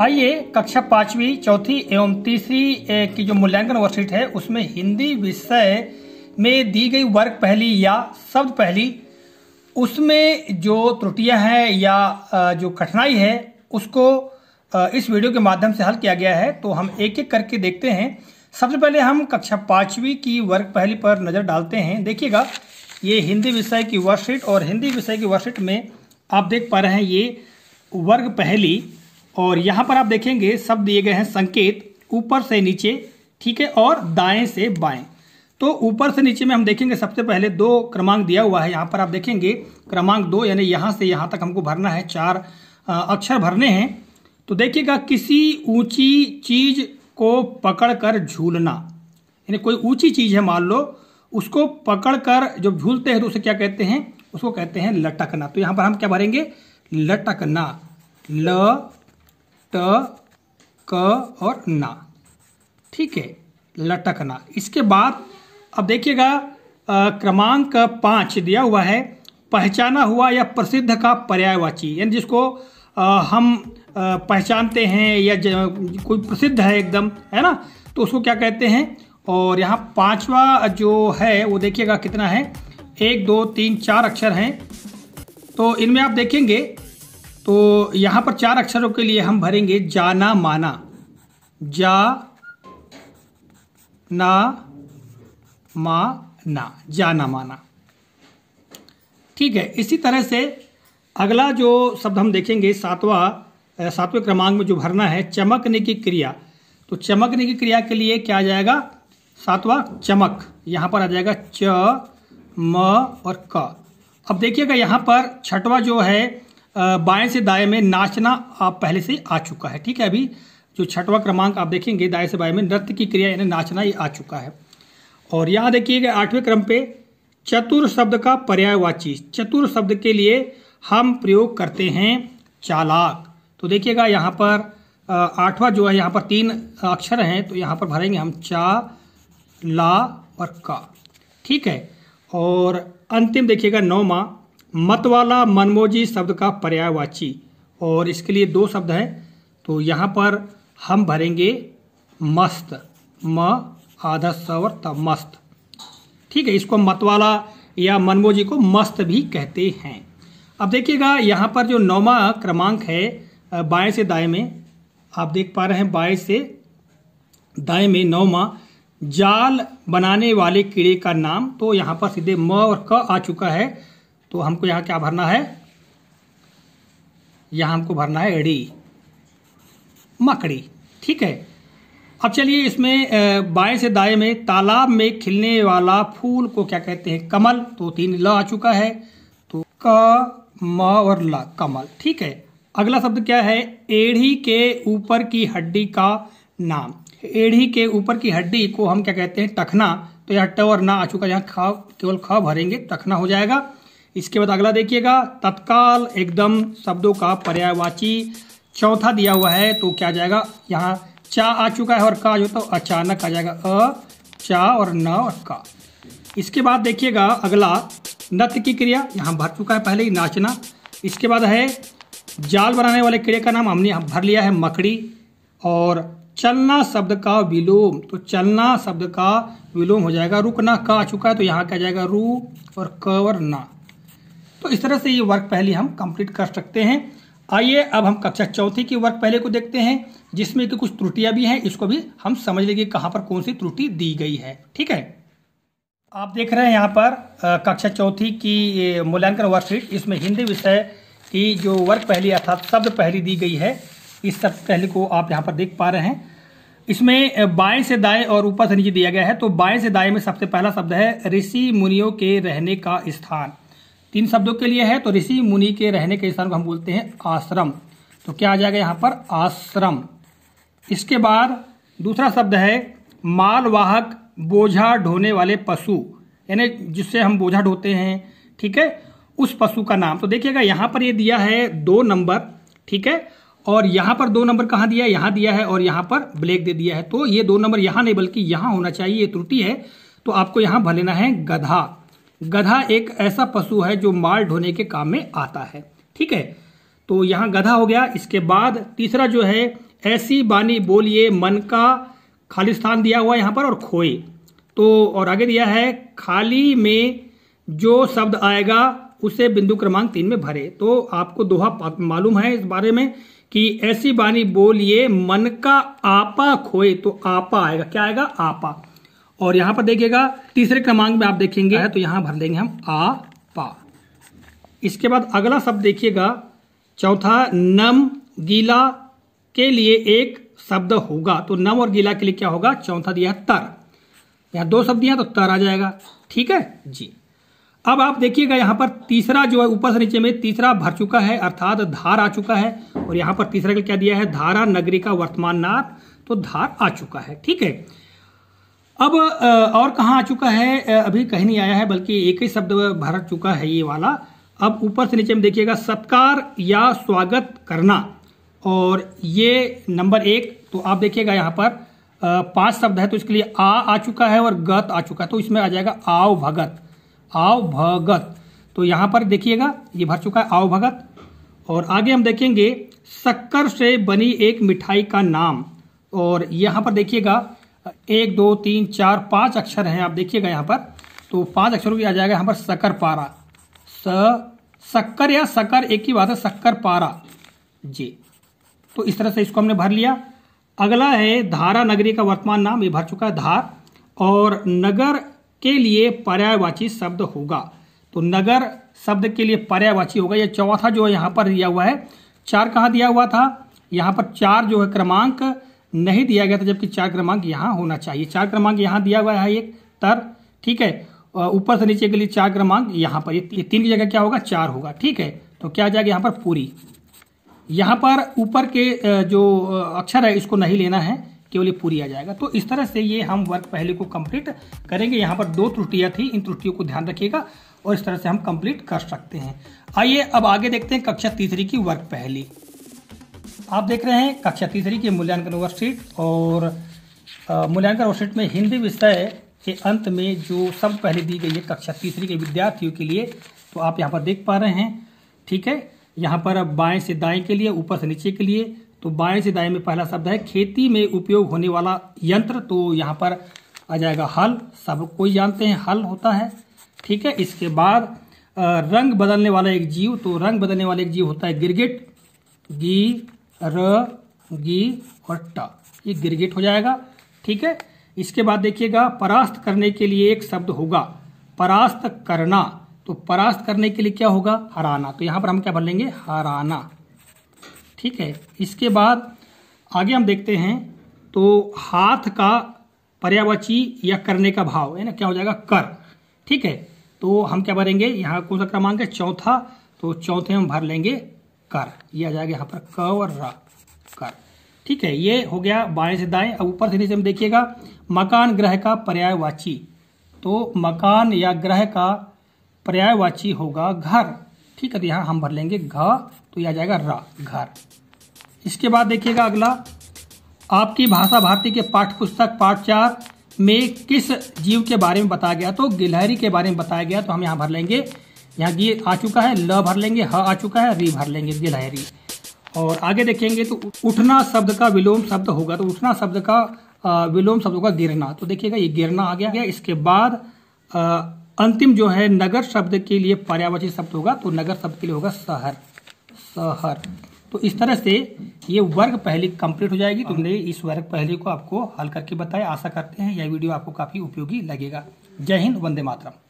आइए कक्षा पांचवी चौथी एवं तीसरी की जो मूल्यांकन वर्कशीट है उसमें हिंदी विषय में दी गई वर्ग पहली या शब्द पहली उसमें जो त्रुटियां हैं या जो कठिनाई है उसको इस वीडियो के माध्यम से हल किया गया है तो हम एक एक करके देखते हैं सबसे पहले हम कक्षा पाँचवीं की वर्ग पहली पर नज़र डालते हैं देखिएगा ये हिंदी विषय की वर्कशीट और हिंदी विषय की वर्कशीट में आप देख पा रहे हैं ये वर्ग पहली और यहाँ पर आप देखेंगे सब दिए गए हैं संकेत ऊपर से नीचे ठीक है और दाएं से बाएं तो ऊपर से नीचे में हम देखेंगे सबसे पहले दो क्रमांक दिया हुआ है यहाँ पर आप देखेंगे क्रमांक दो यानी यहाँ से यहाँ तक हमको भरना है चार अक्षर भरने हैं तो देखिएगा किसी ऊंची चीज को पकड़कर झूलना यानी कोई ऊंची चीज है मान लो उसको पकड़कर जब झूलते हैं तो उसे क्या कहते हैं उसको कहते हैं लटकना तो यहाँ पर हम क्या भरेंगे लटकना ल ट क और ना ठीक है लटकना इसके बाद अब देखिएगा क्रमांक पाँच दिया हुआ है पहचाना हुआ या प्रसिद्ध का पर्यायवाची यानी जिसको आ, हम आ, पहचानते हैं या कोई प्रसिद्ध है एकदम है ना तो उसको क्या कहते हैं और यहाँ पांचवा जो है वो देखिएगा कितना है एक दो तीन चार अक्षर हैं तो इनमें आप देखेंगे तो यहाँ पर चार अक्षरों के लिए हम भरेंगे जाना माना जा ना मा ना जाना माना ठीक है इसी तरह से अगला जो शब्द हम देखेंगे सातवा सातवें क्रमांक में जो भरना है चमकने की क्रिया तो चमकने की क्रिया के लिए क्या आ जाएगा सातवा चमक यहाँ पर आ जाएगा च म और क अब देखिएगा यहाँ पर छठवा जो है बाएं से दाएं में नाचना आप पहले से आ चुका है ठीक है अभी जो छठवा क्रमांक आप देखेंगे दाएं से बाएं में नृत्य की क्रिया यानी नाचना ये आ चुका है और यहां देखिएगा आठवें क्रम पे चतुर शब्द का पर्यायवाची चतुर शब्द के लिए हम प्रयोग करते हैं चालाक तो देखिएगा यहाँ पर आठवां जो है यहां पर तीन अक्षर हैं तो यहाँ पर भरेंगे हम चा ला और का ठीक है और अंतिम देखिएगा नौमा मतवाला मनमोजी शब्द का पर्यायवाची और इसके लिए दो शब्द है तो यहाँ पर हम भरेंगे मस्त म आधा सवर त मस्त ठीक है इसको मतवाला या मनमोजी को मस्त भी कहते हैं अब देखिएगा यहाँ पर जो नौवा क्रमांक है बाएं से दाएं में आप देख पा रहे हैं बाएं से दाएं में नौवा जाल बनाने वाले कीड़े का नाम तो यहाँ पर सीधे म और क आ चुका है तो हमको यहाँ क्या भरना है यहाँ हमको भरना है एडी मकड़ी ठीक है अब चलिए इसमें बाएं से दाएं में तालाब में खिलने वाला फूल को क्या कहते हैं कमल तो तीन ल आ चुका है तो क म और ल कमल ठीक है अगला शब्द क्या है एढ़ी के ऊपर की हड्डी का नाम एढ़ी के ऊपर की हड्डी को हम क्या कहते हैं टखना तो यहाँ ट और ना आ चुका यहाँ ख केवल ख भरेंगे टखना हो जाएगा इसके बाद अगला देखिएगा तत्काल एकदम शब्दों का पर्यायवाची चौथा दिया हुआ है तो क्या जाएगा यहाँ चा आ चुका है और का जो तो अचानक आ जाएगा अ चा और न और का इसके बाद देखिएगा अगला नृत्य की क्रिया यहाँ भर चुका है पहले ही नाचना इसके बाद है जाल बनाने वाले क्रिया का नाम हमने भर लिया है मकड़ी और चलना शब्द का विलोम तो चलना शब्द का विलोम हो जाएगा रुकना का आ चुका है तो यहाँ क्या जाएगा रू और क और ना तो इस तरह से ये वर्क पहले हम कंप्लीट कर सकते हैं आइए अब हम कक्षा चौथी की वर्क पहले को देखते हैं जिसमें कि कुछ त्रुटियां भी हैं इसको भी हम समझ लेंगे कहाँ पर कौन सी त्रुटि दी गई है ठीक है आप देख रहे हैं यहाँ पर कक्षा चौथी की मूल्यांकन वर्कशीट इसमें हिंदी विषय की जो वर्क पहली अर्थात शब्द पहली दी गई है इस शब्द पहले को आप यहाँ पर देख पा रहे हैं इसमें बाएं से दाएं और ऊपर से नीचे दिया गया है तो बाएं से दाएं में सबसे पहला शब्द है ऋषि मुनियों के रहने का स्थान तीन शब्दों के लिए है तो ऋषि मुनि के रहने के स्थान को हम बोलते हैं आश्रम तो क्या आ जाएगा यहाँ पर आश्रम इसके बाद दूसरा शब्द है मालवाहक बोझा ढोने वाले पशु यानी जिससे हम बोझा ढोते हैं ठीक है उस पशु का नाम तो देखिएगा यहाँ पर ये दिया है दो नंबर ठीक है और यहाँ पर दो नंबर कहाँ दिया है यहाँ दिया है और यहाँ पर ब्लैक दे दिया है तो ये दो नंबर यहाँ नहीं बल्कि यहाँ होना चाहिए ये त्रुटि है तो आपको यहाँ भर लेना है गधा गधा एक ऐसा पशु है जो माल ढोने के काम में आता है ठीक है तो यहां गधा हो गया इसके बाद तीसरा जो है ऐसी बानी बोलिए मन का खाली स्थान दिया हुआ यहां पर और खोए तो और आगे दिया है खाली में जो शब्द आएगा उसे बिंदु क्रमांक तीन में भरे तो आपको दोहा मालूम है इस बारे में कि ऐसी बानी बोलिए मन का आपा खोए तो आपा आएगा क्या आएगा आपा और यहां पर देखिएगा तीसरे क्रमांक में आप देखेंगे है तो यहां भर देंगे हम आ पा इसके बाद अगला शब्द देखिएगा चौथा नम गीला के लिए एक शब्द होगा तो नम और गीला के लिए क्या होगा चौथा दिया तर यहां दो शब्द दिया तो तर आ जाएगा ठीक है जी अब आप देखिएगा यहां पर तीसरा जो है ऊपर से नीचे में तीसरा भर चुका है अर्थात धार आ चुका है और यहां पर तीसरा क्या दिया है धारा नगरी का वर्तमान नाथ तो धार आ चुका है ठीक है अब और कहाँ आ चुका है अभी कहीं नहीं आया है बल्कि एक ही शब्द भर चुका है ये वाला अब ऊपर से नीचे में देखिएगा सत्कार या स्वागत करना और ये नंबर एक तो आप देखिएगा यहाँ पर पांच शब्द है तो इसके लिए आ आ चुका है और गत आ चुका है तो इसमें आ जाएगा आव भगत आव भगत तो यहाँ पर देखिएगा ये भर चुका है आव भगत और आगे हम देखेंगे शक्कर से बनी एक मिठाई का नाम और यहाँ पर देखिएगा एक दो तीन चार पांच अक्षर हैं आप देखिएगा यहाँ पर तो पांच अक्षरों की आ जाएगा यहाँ पर सकर पारा स सक्कर या सकर एक ही बात है सक्कर पारा जी तो इस तरह से इसको हमने भर लिया अगला है धारा नगरी का वर्तमान नाम ये भर चुका है धार और नगर के लिए पर्यायवाची शब्द होगा तो नगर शब्द के लिए पर्यायवाची होगा यह चौथा जो है यहाँ पर दिया हुआ है चार कहाँ दिया हुआ था यहाँ पर चार जो है क्रमांक नहीं दिया गया था जबकि चार क्रमांक यहाँ होना चाहिए चार क्रमांक यहाँ दिया हुआ है एक तर ठीक है ऊपर से नीचे के लिए चार क्रमांक यहाँ पर ये तीन की जगह क्या होगा चार होगा ठीक है तो क्या आ जाएगा यहाँ पर पूरी यहाँ पर ऊपर के जो अक्षर है इसको नहीं लेना है केवल पूरी आ जाएगा तो इस तरह से ये हम वर्क पहले को कंप्लीट करेंगे यहाँ पर दो त्रुटियाँ थी इन त्रुटियों को ध्यान रखिएगा और इस तरह से हम कंप्लीट कर सकते हैं आइए अब आगे देखते हैं कक्षा तीसरी की वर्क पहली आप देख रहे हैं कक्षा तीसरी के मूल्यांकन वर्कशीट और मूल्यांकन वर्कशीट में हिंदी विषय के अंत में जो सब पहले दी गई है कक्षा तीसरी के विद्यार्थियों के लिए तो आप यहाँ पर देख पा रहे हैं ठीक है यहाँ पर बाएं से दाएं के लिए ऊपर से नीचे के लिए तो बाएं से दाएं में पहला शब्द है खेती में उपयोग होने वाला यंत्र तो यहाँ पर आ जाएगा हल सब कोई जानते हैं हल होता है ठीक है इसके बाद रंग बदलने वाला एक जीव तो रंग बदलने वाला एक जीव होता है गिरगिट गी र गी और ट ये गिरगिट हो जाएगा ठीक है इसके बाद देखिएगा परास्त करने के लिए एक शब्द होगा परास्त करना तो परास्त करने के लिए क्या होगा हराना तो यहां पर हम क्या भर लेंगे हराना ठीक है इसके बाद आगे हम देखते हैं तो हाथ का पर्यावची या करने का भाव है ना क्या हो जाएगा कर ठीक है तो हम क्या भरेंगे यहाँ कौन सा क्रमांक है चौथा तो चौथे हम भर लेंगे कर ये आ जाएगा यहाँ पर क और र कर ठीक है ये हो गया बाएं से दाएं अब ऊपर से नीचे में देखिएगा मकान ग्रह का पर्यायवाची तो मकान या ग्रह का पर्यायवाची होगा घर ठीक है तो यहाँ हम भर लेंगे घ तो यह आ जाएगा र घर इसके बाद देखिएगा अगला आपकी भाषा भारती के पाठ्य पुस्तक पाठ चार में किस जीव के बारे में बताया गया तो गिलहरी के बारे में बताया गया तो हम यहाँ भर लेंगे यहाँ ये आ चुका है ल भर लेंगे ह आ चुका है री भर लेंगे दिल है री और आगे देखेंगे तो उठना शब्द का विलोम शब्द होगा तो उठना शब्द का विलोम शब्द होगा गिरना तो देखिएगा ये गिरना आ गया इसके बाद अंतिम जो है नगर शब्द के लिए पर्यावरण शब्द होगा तो नगर शब्द के लिए होगा शहर शहर तो इस तरह से ये वर्ग पहली कंप्लीट हो जाएगी तुमने इस वर्ग पहले को आपको हल करके बताया आशा करते हैं यह वीडियो आपको काफ़ी उपयोगी लगेगा जय हिंद वंदे मातरम